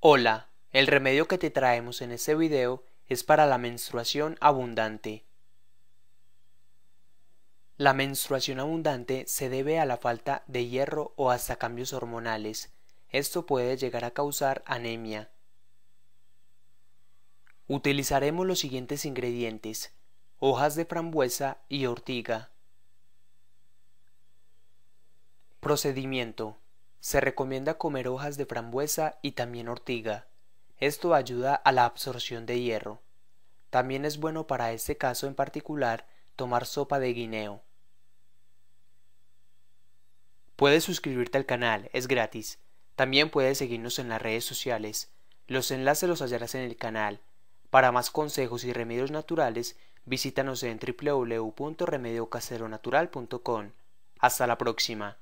Hola, el remedio que te traemos en este video es para la menstruación abundante. La menstruación abundante se debe a la falta de hierro o hasta cambios hormonales. Esto puede llegar a causar anemia. Utilizaremos los siguientes ingredientes. Hojas de frambuesa y ortiga. Procedimiento. Se recomienda comer hojas de frambuesa y también ortiga. Esto ayuda a la absorción de hierro. También es bueno para este caso en particular tomar sopa de guineo. Puedes suscribirte al canal, es gratis. También puedes seguirnos en las redes sociales. Los enlaces los hallarás en el canal. Para más consejos y remedios naturales, visítanos en www.remediocaseronatural.com. Hasta la próxima.